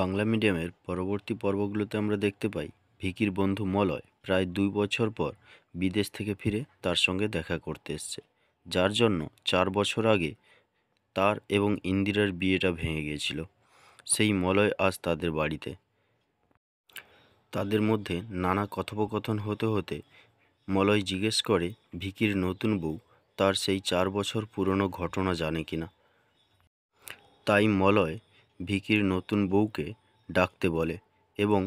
বাংলা মিডিয়ামের পরবর্তী পর্বগুলোতে আমরা দেখতে পাই ভিকির বন্ধু মলয় প্রায় দুই বছর পর বিদেশ থেকে ফিরে তার সঙ্গে দেখা করতে এসছে যার জন্য চার বছর আগে তার এবং ইন্দিরার বিয়েটা ভেঙে গিয়েছিল সেই মলয় আজ তাদের বাড়িতে তাদের মধ্যে নানা কথোপকথন হতে হতে মলয় জিজ্ঞেস করে ভিকির নতুন বউ তার সেই চার বছর পুরনো ঘটনা জানে কিনা তাই মলয় ভিকির নতুন বউকে ডাকতে বলে এবং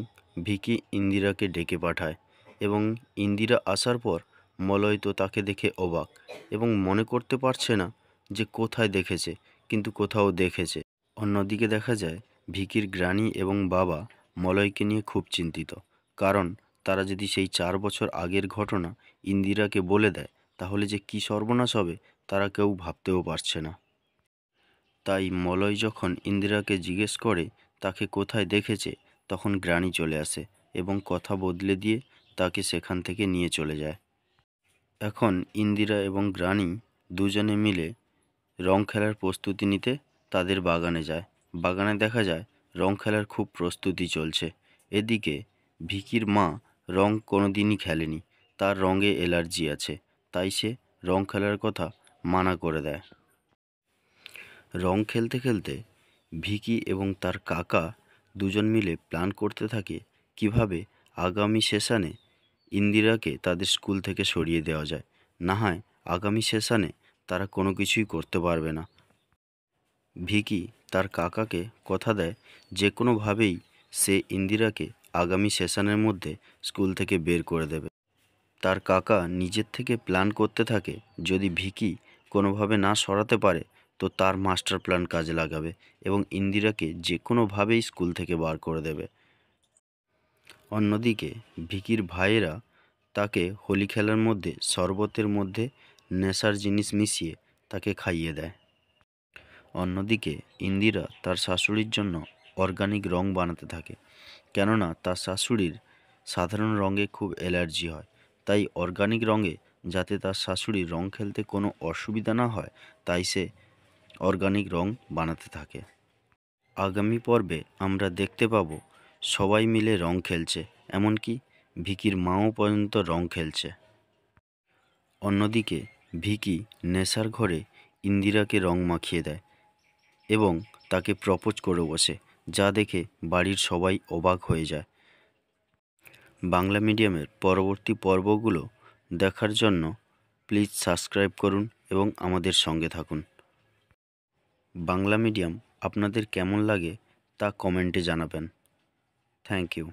ভিকি ইন্দিরাকে ডেকে পাঠায় এবং ইন্দিরা আসার পর মলয় তো তাকে দেখে অবাক এবং মনে করতে পারছে না যে কোথায় দেখেছে কিন্তু কোথাও দেখেছে অন্যদিকে দেখা যায় ভিকির গ্রানি এবং বাবা মলয়কে নিয়ে খুব চিন্তিত কারণ তারা যদি সেই চার বছর আগের ঘটনা ইন্দিরাকে বলে দেয় তাহলে যে কী সর্বনাশ হবে তারা কেউ ভাবতেও পারছে না তাই মলয় যখন ইন্দিরাকে জিজ্ঞেস করে তাকে কোথায় দেখেছে তখন গ্রানি চলে আসে এবং কথা বদলে দিয়ে তাকে সেখান থেকে নিয়ে চলে যায় এখন ইন্দিরা এবং গ্রানি দুজনে মিলে রং খেলার প্রস্তুতি নিতে তাদের বাগানে যায় বাগানে দেখা যায় রং খেলার খুব প্রস্তুতি চলছে এদিকে ভিকির মা রং কোনো দিনই খেলেনি তার রঙে অ্যালার্জি আছে তাই সে রং খেলার কথা মানা করে দেয় রং খেলতে খেলতে ভিকি এবং তার কাকা দুজন মিলে প্ল্যান করতে থাকে কিভাবে আগামী সেশানে ইন্দিরাকে তাদের স্কুল থেকে সরিয়ে দেওয়া যায় না হয় আগামী সেশানে তারা কোনো কিছুই করতে পারবে না ভিকি তার কাকাকে কথা দেয় যে কোনোভাবেই সে ইন্দিরাকে আগামী সেশানের মধ্যে স্কুল থেকে বের করে দেবে তার কাকা নিজের থেকে প্ল্যান করতে থাকে যদি ভিকি কোনোভাবে না সরাতে পারে তো তার মাস্টার প্ল্যান কাজে লাগাবে এবং ইন্দিরাকে যে কোনোভাবেই স্কুল থেকে বার করে দেবে অন্যদিকে ভিকির ভাইয়েরা তাকে হোলি খেলার মধ্যে শরবতের মধ্যে নেশার জিনিস মিশিয়ে তাকে খাইয়ে দেয় অন্যদিকে ইন্দিরা তার শাশুড়ির জন্য অর্গানিক রং বানাতে থাকে কেননা তার শাশুড়ির সাধারণ রঙে খুব অ্যালার্জি হয় তাই অর্গানিক রঙে যাতে তার শাশুড়ি রং খেলতে কোনো অসুবিধা না হয় তাই সে অর্গানিক রং বানাতে থাকে আগামী পর্বে আমরা দেখতে পাবো সবাই মিলে রং খেলছে এমনকি ভিকির মাও পর্যন্ত রং খেলছে অন্যদিকে ভিকি নেশার ঘরে ইন্দিরাকে রং মাখিয়ে দেয় এবং তাকে প্রপোজ করে বসে যা দেখে বাড়ির সবাই অবাক হয়ে যায় বাংলা মিডিয়ামের পরবর্তী পর্বগুলো দেখার জন্য প্লিজ সাবস্ক্রাইব করুন এবং আমাদের সঙ্গে থাকুন বাংলা মিডিয়াম আপনাদের কেমন লাগে তা কমেন্টে জানাবেন থ্যাংক ইউ